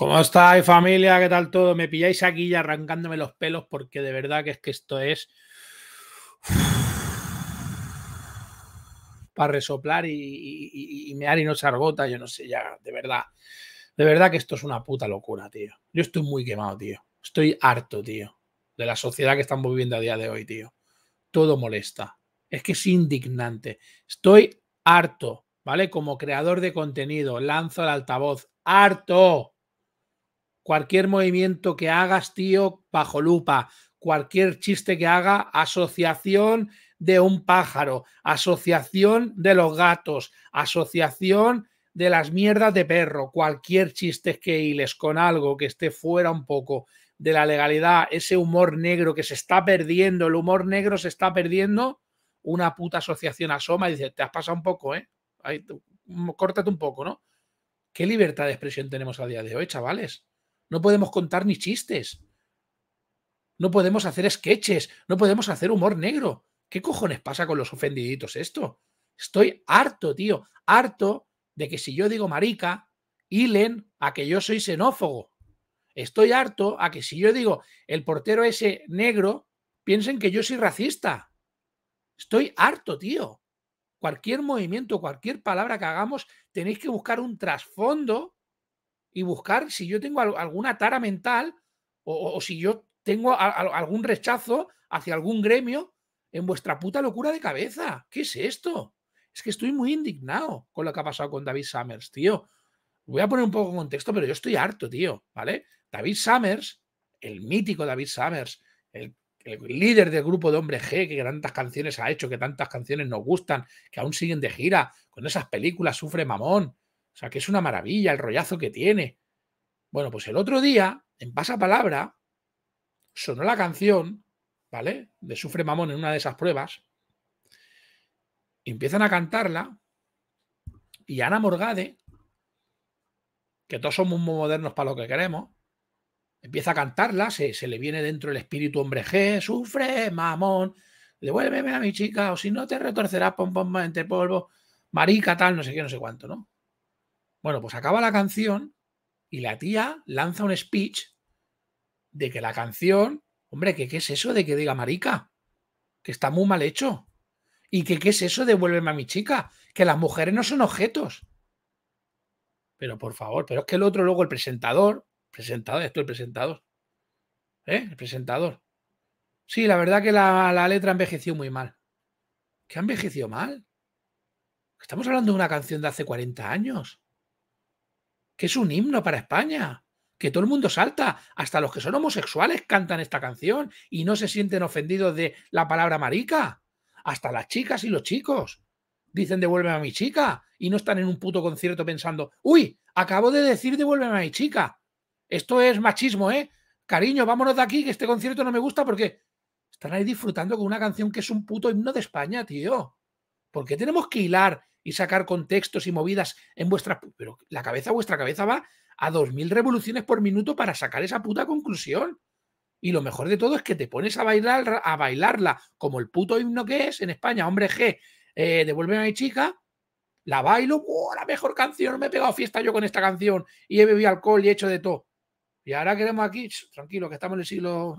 ¿Cómo estáis, familia? ¿Qué tal todo? Me pilláis aquí ya arrancándome los pelos porque de verdad que es que esto es. para resoplar y, me y y no se argota, yo no sé, ya, de verdad. De verdad que esto es una puta locura, tío. Yo estoy muy quemado, tío. Estoy harto, tío, de la sociedad que estamos viviendo a día de hoy, tío. Todo molesta. Es que es indignante. Estoy harto, ¿vale? Como creador de contenido, lanzo el altavoz. ¡Harto! Cualquier movimiento que hagas, tío, bajo lupa. Cualquier chiste que haga, asociación de un pájaro, asociación de los gatos, asociación de las mierdas de perro, cualquier chiste que hiles con algo que esté fuera un poco de la legalidad, ese humor negro que se está perdiendo, el humor negro se está perdiendo, una puta asociación asoma y dice, te has pasado un poco, ¿eh? córtate un poco, ¿no? ¿Qué libertad de expresión tenemos a día de hoy, chavales? No podemos contar ni chistes. No podemos hacer sketches. No podemos hacer humor negro. ¿Qué cojones pasa con los ofendiditos esto? Estoy harto, tío. Harto de que si yo digo marica, hilen a que yo soy xenófobo. Estoy harto a que si yo digo el portero ese negro, piensen que yo soy racista. Estoy harto, tío. Cualquier movimiento, cualquier palabra que hagamos, tenéis que buscar un trasfondo y buscar si yo tengo alguna tara mental o, si yo tengo algún rechazo hacia algún gremio en vuestra puta locura de cabeza. ¿Qué es esto? Es que estoy muy indignado con lo que ha pasado con David Summers, tío. Voy a poner un poco de contexto, pero yo estoy harto, tío, ¿vale? David Summers, el mítico David Summers, el líder del grupo de Hombre G, que tantas canciones ha hecho, que tantas canciones nos gustan, que aún siguen de gira, con esas películas sufre mamón, o sea, que es una maravilla el rollazo que tiene. Bueno, pues el otro día, en Pasapalabra, sonó la canción, ¿vale? De Sufre Mamón en una de esas pruebas. empiezan a cantarla. Y Ana Morgade, que todos somos muy modernos para lo que queremos, empieza a cantarla, se, se le viene dentro el espíritu hombre G, sufre mamón, devuélveme a mi chica, o si no te retorcerás, pom, pom, entre polvo, marica, tal, no sé qué, no sé cuánto, ¿no? Bueno, pues acaba la canción y la tía lanza un speech de que la canción, hombre, qué es eso de que diga marica, que está muy mal hecho. Y que qué es eso de vuélveme a mi chica, que las mujeres no son objetos. Pero por favor, pero es que el otro luego el presentador, presentador, esto el presentador. ¿Eh? El presentador. Sí, la verdad que la, letra envejeció muy mal. ¿Qué ha envejecido mal? Estamos hablando de una canción de hace 40 años que es un himno para España, que todo el mundo salta, hasta los que son homosexuales cantan esta canción y no se sienten ofendidos de la palabra marica, hasta las chicas y los chicos. Dicen devuélveme a mi chica y no están en un puto concierto pensando, uy, acabo de decir devuélveme a mi chica. Esto es machismo, ¿eh? Cariño, vámonos de aquí, que este concierto no me gusta porque están ahí disfrutando con una canción que es un puto himno de España, tío. porque tenemos que hilar sacar contextos y movidas en vuestras... Pero la cabeza, vuestra cabeza va a dos 2.000 revoluciones por minuto para sacar esa puta conclusión. Y lo mejor de todo es que te pones a, bailar, a bailarla como el puto himno que es en España, hombre G, eh, a mi chica, la bailo, ¡oh, la mejor canción, me he pegado fiesta yo con esta canción y he bebido alcohol y he hecho de todo. Y ahora queremos aquí, tranquilo, que estamos en el siglo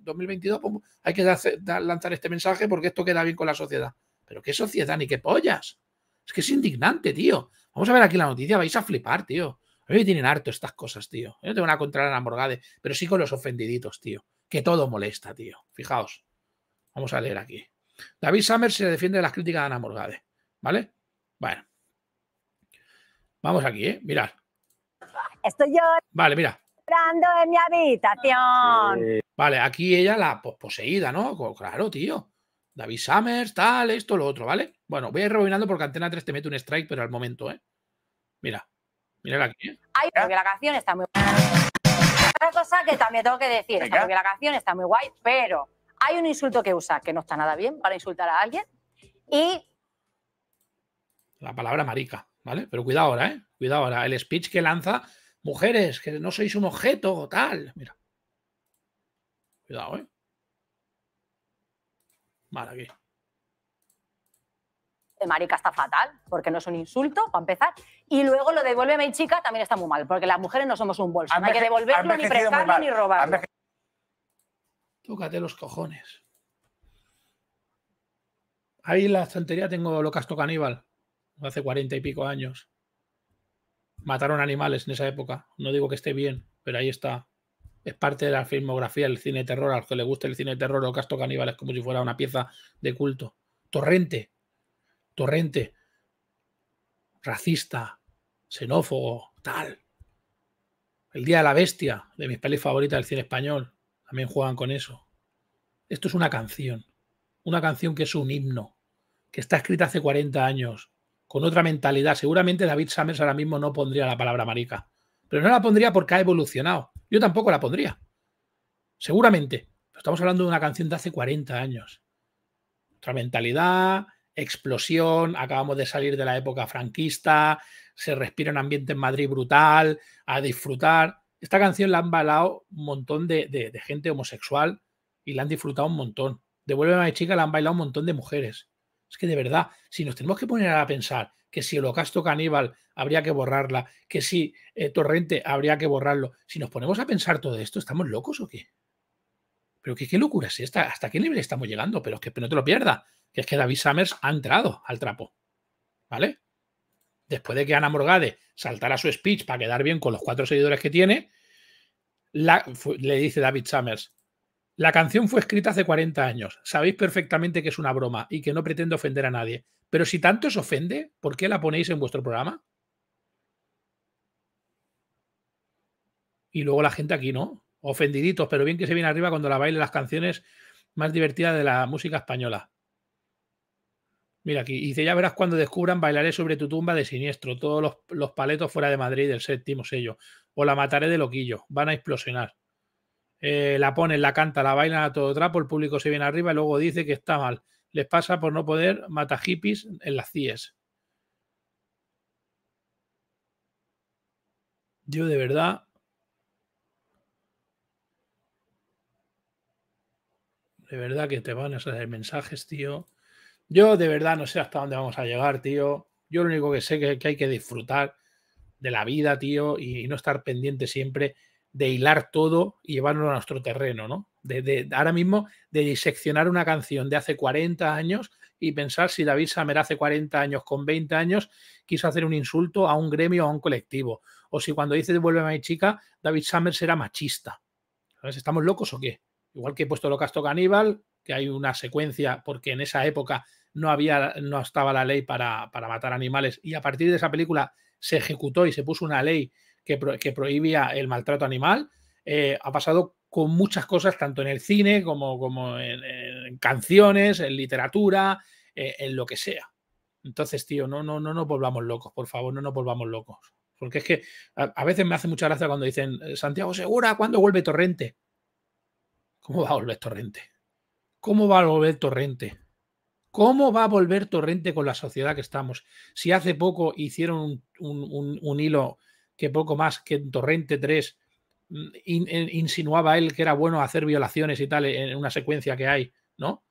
2022, ah, pues, hay que lanzar este mensaje porque esto queda bien con la sociedad. Pero qué sociedad ni qué pollas. Es que es indignante, tío. Vamos a ver aquí la noticia, vais a flipar, tío. A mí me tienen harto estas cosas, tío. Yo no tengo nada contra Ana Morgade, pero sí con los ofendiditos, tío. Que todo molesta, tío. Fijaos. Vamos a leer aquí. David Summers se defiende de las críticas de Ana Morgade. ¿Vale? Bueno. Vamos aquí, ¿eh? Mirad. Estoy yo. Vale, mira. en mi habitación. Vale, aquí ella la poseída, ¿no? Claro, tío. David Summers, tal, esto, lo otro, ¿vale? Bueno, voy a ir rebobinando porque Antena 3 te mete un strike, pero al momento, ¿eh? Mira, mira aquí. ¿eh? Ay, que la canción está muy Otra cosa que también tengo que decir, porque la canción está muy guay, pero hay un insulto que usa que no está nada bien para insultar a alguien y... La palabra marica, ¿vale? Pero cuidado ahora, ¿eh? Cuidado ahora. El speech que lanza, mujeres, que no sois un objeto, o tal. Mira. Cuidado, ¿eh? Mal aquí. marica está fatal, porque no es un insulto, para empezar. Y luego lo devuelve devuélveme y chica también está muy mal, porque las mujeres no somos un bolso. No hay que devolverlo, ni prestarlo, ni robarlo. Tócate los cojones. Ahí en la estantería tengo lo casto Caníbal, hace cuarenta y pico años. Mataron animales en esa época. No digo que esté bien, pero ahí está es parte de la filmografía del cine de terror, a los que les gusta el cine de terror, o Casto Caníbales es como si fuera una pieza de culto. Torrente, torrente, racista, xenófobo, tal. El Día de la Bestia, de mis pelis favoritas del cine español, también juegan con eso. Esto es una canción, una canción que es un himno, que está escrita hace 40 años, con otra mentalidad. Seguramente David Summers ahora mismo no pondría la palabra marica, pero no la pondría porque ha evolucionado yo tampoco la pondría. Seguramente. estamos hablando de una canción de hace 40 años. Otra mentalidad, explosión, acabamos de salir de la época franquista, se respira un ambiente en Madrid brutal, a disfrutar. Esta canción la han bailado un montón de, gente homosexual y la han disfrutado un montón. Devuelve a mi chica la han bailado un montón de mujeres. Es que de verdad, si nos tenemos que poner a pensar que si Holocausto Caníbal habría que borrarla, que si eh, Torrente habría que borrarlo, si nos ponemos a pensar todo esto, ¿estamos locos o qué? Pero qué locura es esta, ¿hasta qué nivel estamos llegando? Pero es que no te lo pierdas, que es que David Summers ha entrado al trapo, ¿vale? Después de que Ana Morgade saltara su speech para quedar bien con los cuatro seguidores que tiene, le dice David Summers, la canción fue escrita hace 40 años. Sabéis perfectamente que es una broma y que no pretende ofender a nadie. Pero si tanto os ofende, ¿por qué la ponéis en vuestro programa? Y luego la gente aquí, ¿no? Ofendiditos, pero bien que se viene arriba cuando la baile las canciones más divertidas de la música española. Mira aquí, dice, ya verás cuando descubran Bailaré sobre tu tumba de siniestro, todos los, los paletos fuera de Madrid del séptimo sello, o la mataré de loquillo, van a explosionar. Eh, la ponen, la canta, la bailan a todo trapo, el público se viene arriba y luego dice que está mal. Les pasa por no poder mata hippies en las CIES. Yo de verdad. De verdad que te van a hacer mensajes, tío. Yo de verdad no sé hasta dónde vamos a llegar, tío. Yo lo único que sé es que hay que disfrutar de la vida, tío, y no estar pendiente siempre de hilar todo y llevarlo a nuestro terreno, ¿no? De, ahora mismo, de diseccionar una canción de hace 40 años y pensar si David Summer hace 40 años, con 20 años, quiso hacer un insulto a un gremio o a un colectivo. O si cuando dice devuelve a mi chica, David summer será machista. ¿Sabes? ¿Estamos locos o qué? Igual que he puesto Locasto Caníbal, que hay una secuencia, porque en esa época no había, no estaba la ley para, para matar animales, y a partir de esa película se ejecutó y se puso una ley que, prohibía el maltrato animal. Eh, ha pasado con muchas cosas, tanto en el cine como, como en, canciones, en literatura, eh, en lo que sea. Entonces, tío, no, no, no nos volvamos locos, por favor, no nos volvamos locos. Porque es que a, veces me hace mucha gracia cuando dicen, eh, Santiago Segura, ¿cuándo vuelve Torrente? ¿Cómo va a volver Torrente? ¿Cómo va a volver Torrente? ¿Cómo va a volver Torrente con la sociedad que estamos? Si hace poco hicieron un hilo que poco más que en Torrente 3 mm, eh, insinuaba él que era bueno hacer violaciones y tal en una secuencia que hay, ¿no?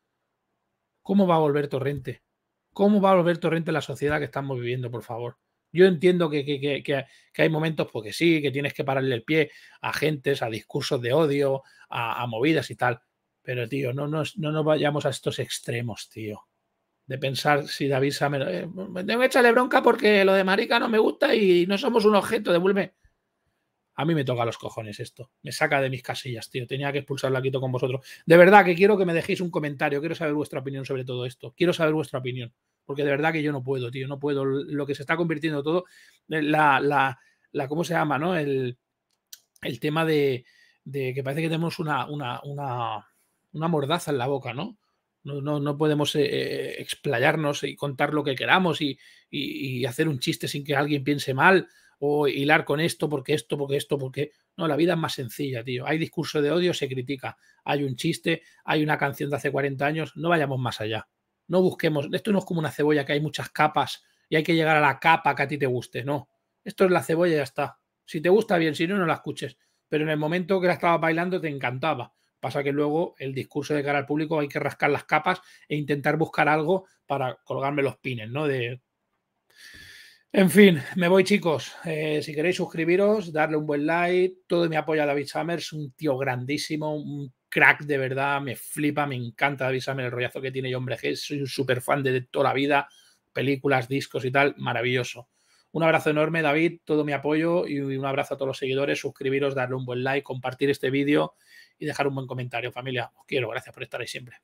¿Cómo va a volver Torrente? ¿Cómo va a volver Torrente la sociedad que estamos viviendo, por favor? Yo entiendo que, hay momentos porque pues, sí, que tienes que pararle el pie a gentes, a discursos de odio, a, movidas y tal. Pero, tío, no no nos vayamos a estos extremos, tío de pensar si David Samer, eh, echarle bronca porque lo de marica no me gusta y no somos un objeto, devuelve. A mí me toca los cojones esto. Me saca de mis casillas, tío. Tenía que expulsarlo aquí con vosotros. De verdad que quiero que me dejéis un comentario. Quiero saber vuestra opinión sobre todo esto. Quiero saber vuestra opinión. Porque de verdad que yo no puedo, tío. No puedo. Lo que se está convirtiendo todo. La, la, la ¿cómo se llama, no? El, tema de, que parece que tenemos una, una mordaza en la boca, ¿no? No, no, no podemos eh, eh, explayarnos y contar lo que queramos y, hacer un chiste sin que alguien piense mal o hilar con esto, porque esto, porque esto, porque... No, la vida es más sencilla, tío. Hay discurso de odio, se critica. Hay un chiste, hay una canción de hace 40 años, no vayamos más allá. No busquemos, esto no es como una cebolla que hay muchas capas y hay que llegar a la capa que a ti te guste, no. Esto es la cebolla y ya está. Si te gusta bien, si no, no la escuches. Pero en el momento que la estabas bailando te encantaba. Pasa que luego el discurso de cara al público hay que rascar las capas e intentar buscar algo para colgarme los pines, ¿no? De... En fin, me voy chicos. Eh, si queréis suscribiros, darle un buen like, todo mi apoyo a David Summers, un tío grandísimo, un crack de verdad, me flipa, me encanta David Summers, el rollazo que tiene y hombre, soy un super fan de toda la vida, películas, discos y tal, maravilloso. Un abrazo enorme, David, todo mi apoyo y un abrazo a todos los seguidores. Suscribiros, darle un buen like, compartir este vídeo y dejar un buen comentario, familia. Os quiero, gracias por estar ahí siempre.